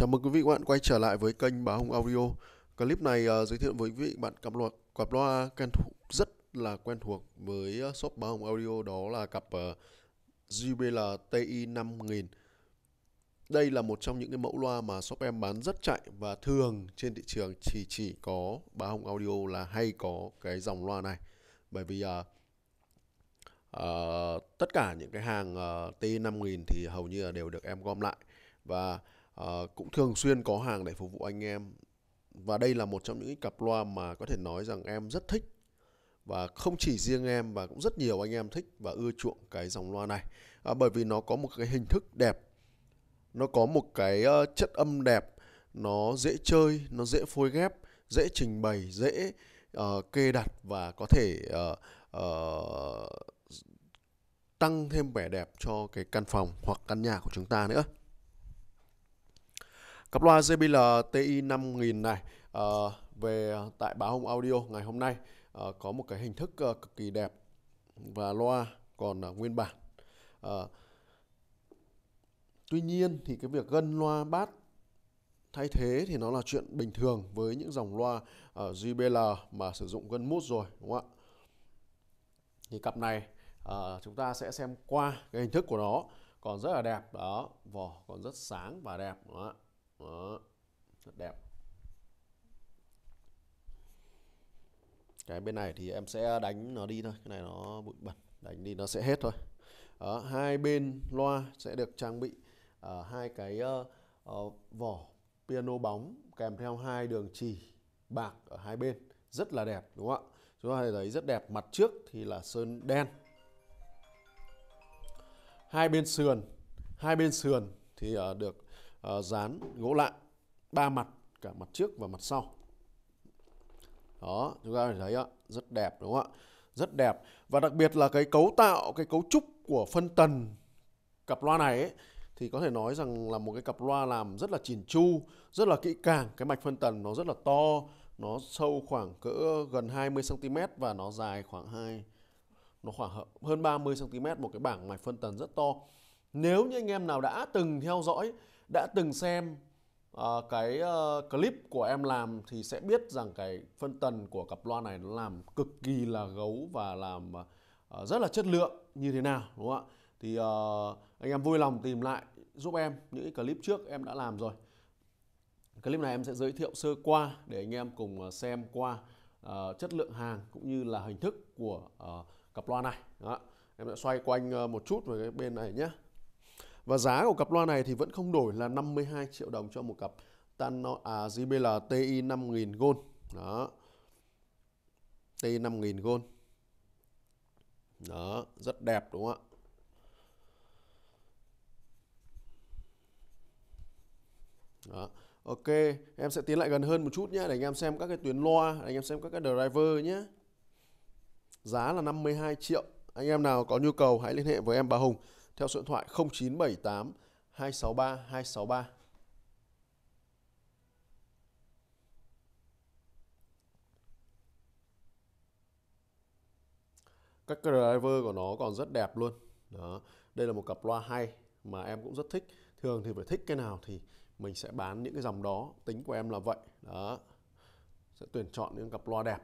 Chào mừng quý vị các bạn quay trở lại với kênh Bá Hùng Audio. Clip này uh, giới thiệu với quý vị bạn cặp loa cặp loa quen thuộc rất là quen thuộc với ờ, shop Bá Hùng Audio đó là cặp uh, JBL TI 5000. Đây là một trong những cái mẫu loa mà shop em bán rất chạy và thường trên thị trường chỉ chỉ có Bá Hùng Audio là hay có cái dòng loa này. Bởi vì uh, uh, tất cả những cái hàng uh, TI 5000 thì hầu như là đều được em gom lại và uh, cũng thường xuyên có hàng để phục vụ anh em và đây là một trong những cặp loa mà có thể nói rằng em rất thích và không chỉ riêng em và cũng rất nhiều anh em thích và ưa chuộng cái dòng loa này à, bởi vì nó có một cái hình thức đẹp nó có một cái uh, chất âm đẹp nó dễ chơi nó dễ phối ghép dễ trình bày dễ uh, kê đặt và có thể uh, uh, tăng thêm vẻ đẹp cho cái căn phòng hoặc căn nhà của chúng ta nữa Cặp loa JBL TI 5000 này à, về tại báo Home Audio ngày hôm nay à, có một cái hình thức à, cực kỳ đẹp và loa còn à, nguyên bản. À, tuy nhiên thì cái việc gân loa bát thay thế thì nó là chuyện bình thường với những dòng loa ở JBL mà sử dụng gân mút rồi đúng không ạ? Thì cặp này à, chúng ta sẽ xem qua cái hình thức của nó còn rất là đẹp đó vỏ còn rất sáng và đẹp đúng không ạ? đó rất đẹp cái bên này thì em sẽ đánh nó đi thôi cái này nó bụi bẩn đánh đi nó sẽ hết thôi đó, hai bên loa sẽ được trang bị uh, hai cái uh, uh, vỏ piano bóng kèm theo hai đường chỉ bạc ở hai bên rất là đẹp đúng không ạ chúng ta thấy rất đẹp mặt trước thì là sơn đen hai bên sườn hai bên sườn thì uh, được Ờ, dán gỗ lạng ba mặt cả mặt trước và mặt sau đó chúng ta thấy ạ rất đẹp đúng không ạ rất đẹp và đặc biệt là cái cấu tạo cái cấu trúc của phân tần cặp loa này ấy, thì có thể nói rằng là một cái cặp loa làm rất là chỉn chu rất là kỹ càng cái mạch phân tần nó rất là to nó sâu khoảng cỡ gần 20 cm và nó dài khoảng 2 nó khoảng hơn 30 cm một cái bảng mạch phân tần rất to nếu như anh em nào đã từng theo dõi đã từng xem uh, cái uh, clip của em làm thì sẽ biết rằng cái phân tần của cặp loa này nó làm cực kỳ là gấu và làm uh, rất là chất lượng như thế nào đúng không ạ thì uh, anh em vui lòng tìm lại giúp em những cái clip trước em đã làm rồi clip này em sẽ giới thiệu sơ qua để anh em cùng xem qua uh, chất lượng hàng cũng như là hình thức của uh, cặp loa này Đó. em sẽ xoay quanh một chút về cái bên này nhé và giá của cặp loa này thì vẫn không đổi là 52 triệu đồng cho một cặp Tano, à, JBL TI 5000 Gold. Đó. TI 5000 Gold. Đó, rất đẹp đúng không ạ? Đó. Ok, em sẽ tiến lại gần hơn một chút nhé để anh em xem các cái tuyến loa, để anh em xem các cái driver nhé. Giá là 52 triệu. Anh em nào có nhu cầu hãy liên hệ với em bà Hùng theo số điện thoại 0978 263 263. Các driver của nó còn rất đẹp luôn. Đó. Đây là một cặp loa hay mà em cũng rất thích. Thường thì phải thích cái nào thì mình sẽ bán những cái dòng đó. Tính của em là vậy. Đó. Sẽ tuyển chọn những cặp loa đẹp,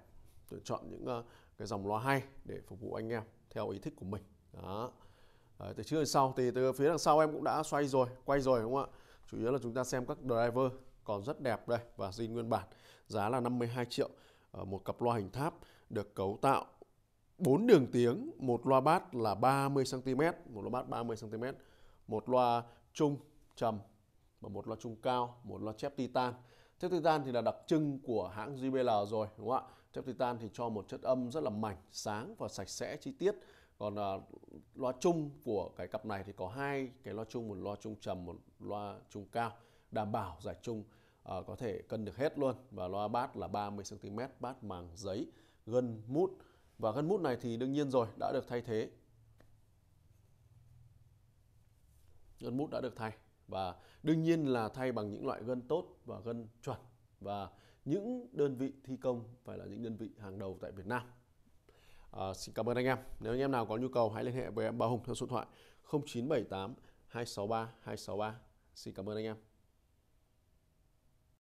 tuyển chọn những ờ, cái dòng loa hay để phục vụ anh em theo ý thích của mình. Đó. Đấy, từ trước đến sau thì từ phía đằng sau em cũng đã xoay rồi quay rồi đúng không ạ chủ yếu là chúng ta xem các driver còn rất đẹp đây và zin nguyên bản giá là 52 triệu ờ, một cặp loa hình tháp được cấu tạo 4 đường tiếng một loa bát là 30 cm một loa bát 30 cm một loa trung trầm và một loa trung cao một loa chép titan Thép titan thì là đặc trưng của hãng JBL rồi đúng không ạ? Thép titan thì cho một chất âm rất là mảnh, sáng và sạch sẽ, chi tiết còn à, loa chung của cái cặp này thì có hai cái loa chung một loa chung trầm một loa chung cao đảm bảo giải chung à, có thể cân được hết luôn và loa bát là 30 cm bát màng giấy gân mút và gân mút này thì đương nhiên rồi đã được thay thế gân mút đã được thay và đương nhiên là thay bằng những loại gân tốt và gân chuẩn và những đơn vị thi công phải là những đơn vị hàng đầu tại Việt Nam Ờ, xin cảm ơn anh em. Nếu anh em nào có nhu cầu hãy liên hệ với em Ba Hùng theo số điện thoại 0978 263 263. Xin cảm ơn anh em.